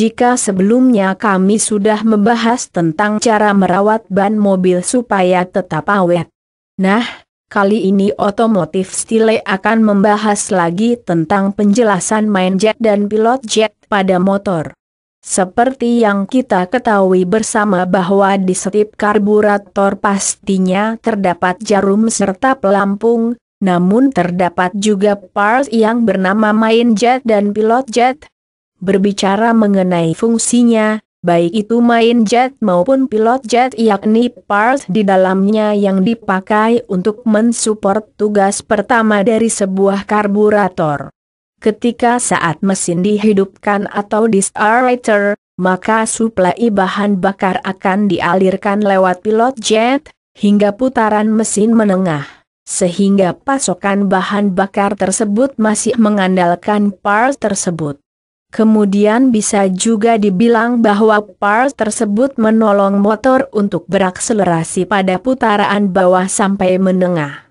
Jika sebelumnya kami sudah membahas tentang cara merawat ban mobil supaya tetap awet. Nah, kali ini otomotif stile akan membahas lagi tentang penjelasan main jet dan pilot jet pada motor. Seperti yang kita ketahui bersama bahwa di setiap karburator pastinya terdapat jarum serta pelampung, namun terdapat juga parts yang bernama main jet dan pilot jet, Berbicara mengenai fungsinya, baik itu main jet maupun pilot jet yakni part di dalamnya yang dipakai untuk mensupport tugas pertama dari sebuah karburator. Ketika saat mesin dihidupkan atau disarator, maka suplai bahan bakar akan dialirkan lewat pilot jet, hingga putaran mesin menengah. Sehingga pasokan bahan bakar tersebut masih mengandalkan part tersebut. Kemudian bisa juga dibilang bahwa PAR tersebut menolong motor untuk berakselerasi pada putaran bawah sampai menengah.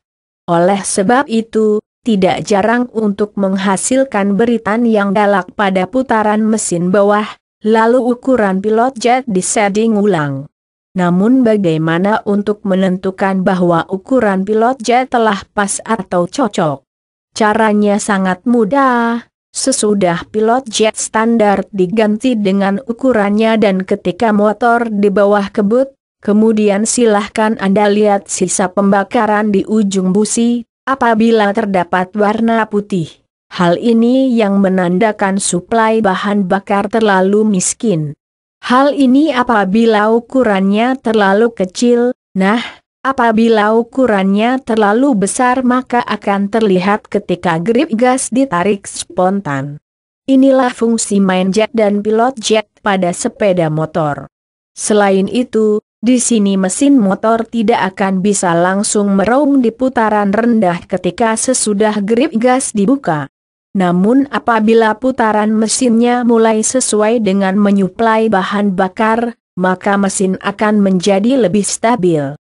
Oleh sebab itu, tidak jarang untuk menghasilkan beritan yang galak pada putaran mesin bawah, lalu ukuran pilot jet disetting ulang. Namun bagaimana untuk menentukan bahwa ukuran pilot jet telah pas atau cocok? Caranya sangat mudah, Sesudah pilot jet standar diganti dengan ukurannya dan ketika motor di bawah kebut, kemudian silahkan Anda lihat sisa pembakaran di ujung busi, apabila terdapat warna putih. Hal ini yang menandakan suplai bahan bakar terlalu miskin. Hal ini apabila ukurannya terlalu kecil, nah, Apabila ukurannya terlalu besar maka akan terlihat ketika grip gas ditarik spontan. Inilah fungsi main jet dan pilot jet pada sepeda motor. Selain itu, di sini mesin motor tidak akan bisa langsung meraung di putaran rendah ketika sesudah grip gas dibuka. Namun apabila putaran mesinnya mulai sesuai dengan menyuplai bahan bakar, maka mesin akan menjadi lebih stabil.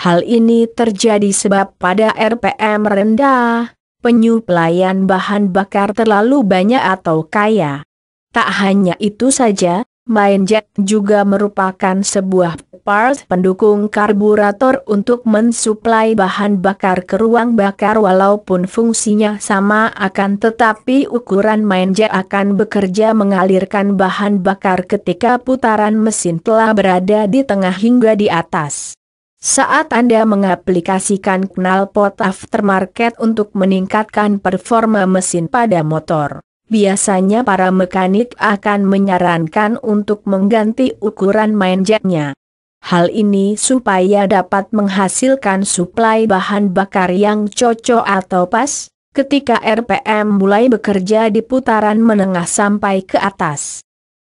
Hal ini terjadi sebab pada RPM rendah, penyuplaian bahan bakar terlalu banyak atau kaya. Tak hanya itu saja, Mindjet juga merupakan sebuah part pendukung karburator untuk mensuplai bahan bakar ke ruang bakar walaupun fungsinya sama akan tetapi ukuran Mindjet akan bekerja mengalirkan bahan bakar ketika putaran mesin telah berada di tengah hingga di atas. Saat Anda mengaplikasikan knalpot aftermarket untuk meningkatkan performa mesin pada motor, biasanya para mekanik akan menyarankan untuk mengganti ukuran main jetnya. Hal ini supaya dapat menghasilkan suplai bahan bakar yang cocok atau pas, ketika RPM mulai bekerja di putaran menengah sampai ke atas.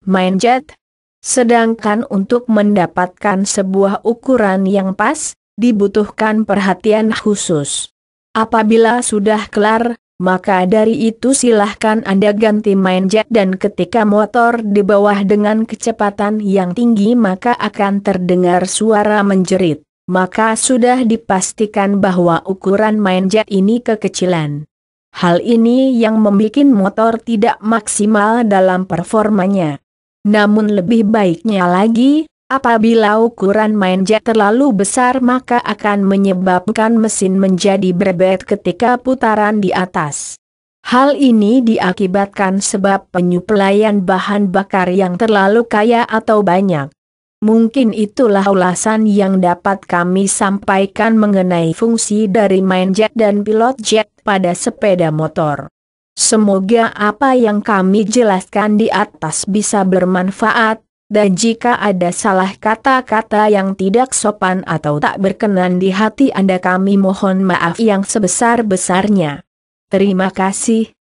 Main jet. Sedangkan untuk mendapatkan sebuah ukuran yang pas, dibutuhkan perhatian khusus. Apabila sudah kelar, maka dari itu silahkan Anda ganti main jet dan ketika motor di bawah dengan kecepatan yang tinggi maka akan terdengar suara menjerit. Maka sudah dipastikan bahwa ukuran main jet ini kekecilan. Hal ini yang membuat motor tidak maksimal dalam performanya. Namun lebih baiknya lagi, apabila ukuran main jet terlalu besar maka akan menyebabkan mesin menjadi berbet ketika putaran di atas. Hal ini diakibatkan sebab penyuplaian bahan bakar yang terlalu kaya atau banyak. Mungkin itulah ulasan yang dapat kami sampaikan mengenai fungsi dari main jet dan pilot jet pada sepeda motor. Semoga apa yang kami jelaskan di atas bisa bermanfaat, dan jika ada salah kata-kata yang tidak sopan atau tak berkenan di hati Anda kami mohon maaf yang sebesar-besarnya. Terima kasih,